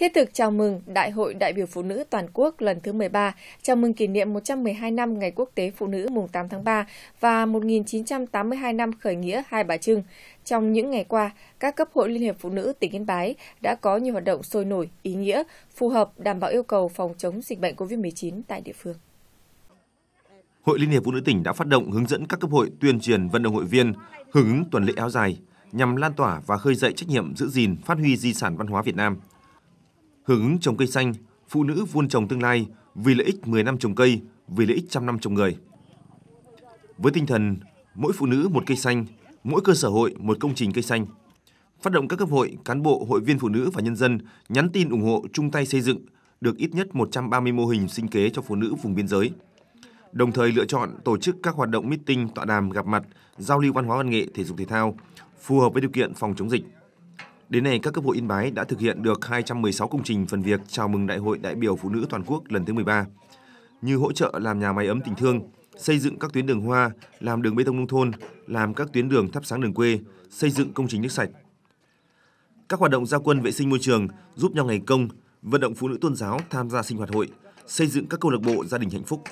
thiết thực chào mừng Đại hội đại biểu phụ nữ toàn quốc lần thứ 13, chào mừng kỷ niệm 112 năm Ngày Quốc tế Phụ nữ mùng 8 tháng 3 và 1982 năm khởi nghĩa Hai Bà Trưng. Trong những ngày qua, các cấp hội Liên hiệp Phụ nữ tỉnh Yên Bái đã có nhiều hoạt động sôi nổi, ý nghĩa, phù hợp đảm bảo yêu cầu phòng chống dịch bệnh COVID-19 tại địa phương. Hội Liên hiệp Phụ nữ tỉnh đã phát động hướng dẫn các cấp hội tuyên truyền vận động hội viên hưởng ứng tuần lễ áo dài nhằm lan tỏa và khơi dậy trách nhiệm giữ gìn, phát huy di sản văn hóa Việt Nam Hưởng ứng trồng cây xanh, phụ nữ vuông trồng tương lai vì lợi ích 10 năm trồng cây, vì lợi ích trăm năm trồng người. Với tinh thần mỗi phụ nữ một cây xanh, mỗi cơ sở hội một công trình cây xanh, phát động các cấp hội, cán bộ, hội viên phụ nữ và nhân dân nhắn tin ủng hộ chung tay xây dựng được ít nhất 130 mô hình sinh kế cho phụ nữ vùng biên giới. Đồng thời lựa chọn tổ chức các hoạt động meeting, tọa đàm, gặp mặt, giao lưu văn hóa văn nghệ, thể dục thể thao phù hợp với điều kiện phòng chống dịch. Đến nay, các cấp hội Yên Bái đã thực hiện được 216 công trình phần việc chào mừng Đại hội đại biểu Phụ nữ toàn quốc lần thứ 13, như hỗ trợ làm nhà máy ấm tình thương, xây dựng các tuyến đường hoa, làm đường bê tông nông thôn, làm các tuyến đường thắp sáng đường quê, xây dựng công trình nước sạch. Các hoạt động gia quân vệ sinh môi trường, giúp nhau ngày công, vận động phụ nữ tôn giáo tham gia sinh hoạt hội, xây dựng các câu lạc bộ gia đình hạnh phúc.